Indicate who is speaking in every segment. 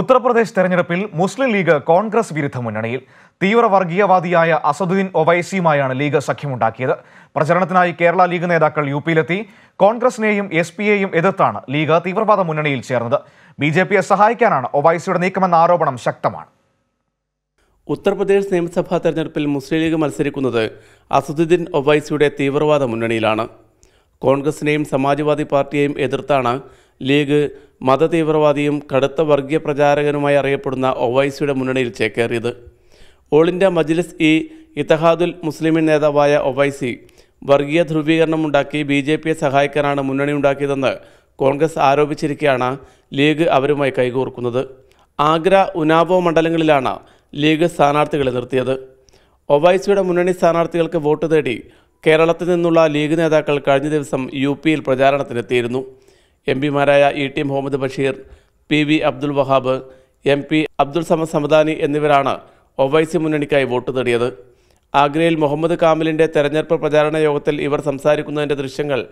Speaker 1: ഉത്തർപ്രദേശ് തെരഞ്ഞെടുപ്പിൽ മുസ്ലിം ലീഗ് കോൺഗ്രസ് വിരുദ്ധ മുന്നണിയിൽ തീവ്ര അസദുദ്ദീൻ ഒവൈസിയുമായാണ് ലീഗ് സഖ്യമുണ്ടാക്കിയത് പ്രചരണത്തിനായി കേരള ലീഗ് നേതാക്കൾ യു പിയിലെത്തി കോൺഗ്രസിനെയും എസ് എതിർത്താണ് ലീഗ് തീവ്രവാദ മുന്നണിയിൽ ചേർന്നത് ബി ജെ പിയെ സഹായിക്കാനാണ് ഒവൈസിയുടെ നീക്കമെന്ന ആരോപണം ശക്തമാണ്
Speaker 2: ഉത്തർപ്രദേശ് നിയമസഭാ തെരഞ്ഞെടുപ്പിൽ മുസ്ലിം ലീഗ് മത്സരിക്കുന്നത് അസദുദ്ദീൻ ഒവൈസിയുടെ തീവ്രവാദ മുന്നണിയിലാണ് കോൺഗ്രസിനെയും സമാജ്വാദി പാർട്ടിയെയും എതിർത്താണ് ലീഗ് മതതീവ്രവാദിയും കടുത്ത വർഗീയ പ്രചാരകനുമായി അറിയപ്പെടുന്ന ഒവൈസിയുടെ മുന്നണിയിൽ ചേക്കേറിയത് ഓൾ ഇന്ത്യ മജ്ലിസ് ഇ ഇത്തഹാദുൽ മുസ്ലിമിൻ നേതാവായ ഒവൈസി വർഗീയ ധ്രുവീകരണമുണ്ടാക്കി ബി ജെ പിയെ സഹായിക്കാനാണ് മുന്നണി ഉണ്ടാക്കിയതെന്ന് കോൺഗ്രസ് ആരോപിച്ചിരിക്കെയാണ് ലീഗ് അവരുമായി കൈകോർക്കുന്നത് ആഗ്ര ഉനാവോ മണ്ഡലങ്ങളിലാണ് ലീഗ് സ്ഥാനാർത്ഥികളെ നിർത്തിയത് ഒവൈസിയുടെ മുന്നണി സ്ഥാനാർത്ഥികൾക്ക് വോട്ട് തേടി കേരളത്തിൽ നിന്നുള്ള ലീഗ് നേതാക്കൾ കഴിഞ്ഞ ദിവസം യു പിയിൽ പ്രചാരണത്തിനെത്തിയിരുന്നു എം പിമാരായ E T Muhammad Basheer P V Abdul Wahab M P Abdul Samad Samadani എന്നിവരാണ് ഒവൈസി മുന്നണിക്കായി വോട്ട് നേടിയത് ആഗ്രയിൽ മുഹമ്മദ് കാമിലിൻ്റെ തെരഞ്ഞെടുപ്പ് പ്രചാരണ യോഗത്തിൽ ഇവർ സംസാരിക്കുന്നതിൻ്റെ ദൃശ്യങ്ങൾ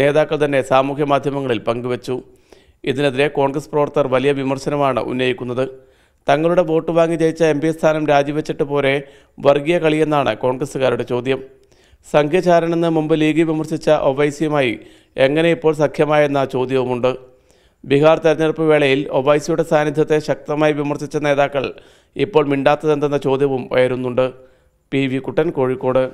Speaker 2: നേതാക്കൾ തന്നെ സാമൂഹ്യ മാധ്യമങ്ങളിൽ പങ്കുവച്ചു ഇതിനെതിരെ കോൺഗ്രസ് പ്രവർത്തകർ വലിയ വിമർശനമാണ് ഉന്നയിക്കുന്നത് തങ്ങളുടെ വോട്ട് വാങ്ങി ജയിച്ച എം സ്ഥാനം രാജിവെച്ചിട്ട് പോരെ വർഗീയ കളിയെന്നാണ് കോൺഗ്രസ്സുകാരുടെ ചോദ്യം സംഘചാരണെന്ന് മുമ്പ് ലീഗ് വിമർശിച്ച ഒവൈസിയുമായി എങ്ങനെ ഇപ്പോൾ സഖ്യമായെന്ന ചോദ്യവുമുണ്ട് ബീഹാർ തെരഞ്ഞെടുപ്പ് വേളയിൽ ഒവൈസിയുടെ സാന്നിധ്യത്തെ ശക്തമായി വിമർശിച്ച നേതാക്കൾ ഇപ്പോൾ മിണ്ടാത്തതെന്തെന്ന ചോദ്യവും ഉയരുന്നുണ്ട് പി വി കുട്ടൻ കോഴിക്കോട്